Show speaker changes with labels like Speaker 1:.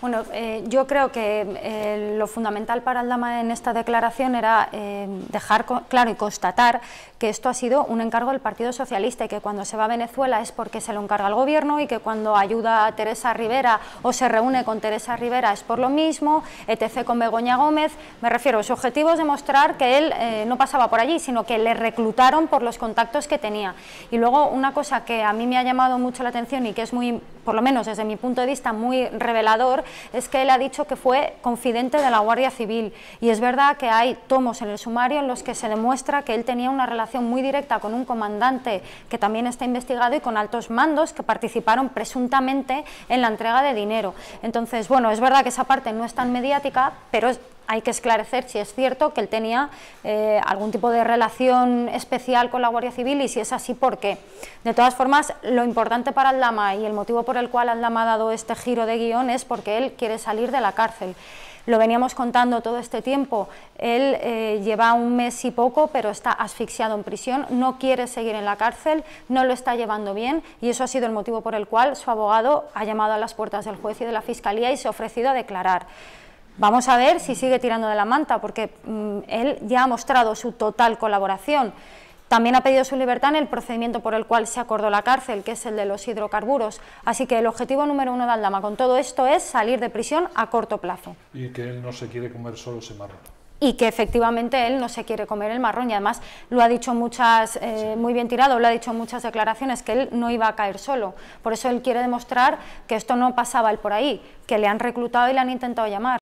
Speaker 1: Bueno, eh, yo creo que eh, lo fundamental para Aldama en esta declaración era eh, dejar claro y constatar que esto ha sido un encargo del Partido Socialista y que cuando se va a Venezuela es porque se lo encarga el Gobierno y que cuando ayuda a Teresa Rivera o se reúne con Teresa Rivera es por lo mismo, etc. con Begoña Gómez. Me refiero, su objetivo es demostrar que él no pasaba por allí, sino que le reclutaron por los contactos que tenía. Y luego una cosa que a mí me ha llamado mucho la atención y que es muy, por lo menos desde mi punto de vista, muy revelador, es que él ha dicho que fue confidente de la Guardia Civil y es verdad que hay tomos en el sumario en los que se demuestra que él tenía una relación muy directa con un comandante que también está investigado y con altos mandos que participaron presuntamente en la entrega de dinero. Entonces, bueno, es verdad que esa parte no es tan mediática, pero es hay que esclarecer si es cierto que él tenía eh, algún tipo de relación especial con la Guardia Civil y si es así, ¿por qué? De todas formas, lo importante para el Aldama y el motivo por el cual Aldama ha dado este giro de guión es porque él quiere salir de la cárcel. Lo veníamos contando todo este tiempo, él eh, lleva un mes y poco, pero está asfixiado en prisión, no quiere seguir en la cárcel, no lo está llevando bien y eso ha sido el motivo por el cual su abogado ha llamado a las puertas del juez y de la Fiscalía y se ha ofrecido a declarar. Vamos a ver si sigue tirando de la manta, porque mm, él ya ha mostrado su total colaboración. También ha pedido su libertad en el procedimiento por el cual se acordó la cárcel, que es el de los hidrocarburos. Así que el objetivo número uno de Aldama con todo esto es salir de prisión a corto plazo.
Speaker 2: Y que él no se quiere comer solo ese marrón.
Speaker 1: Y que efectivamente él no se quiere comer el marrón y además lo ha dicho muchas, eh, muy bien tirado, lo ha dicho en muchas declaraciones que él no iba a caer solo. Por eso él quiere demostrar que esto no pasaba él por ahí, que le han reclutado y le han intentado llamar.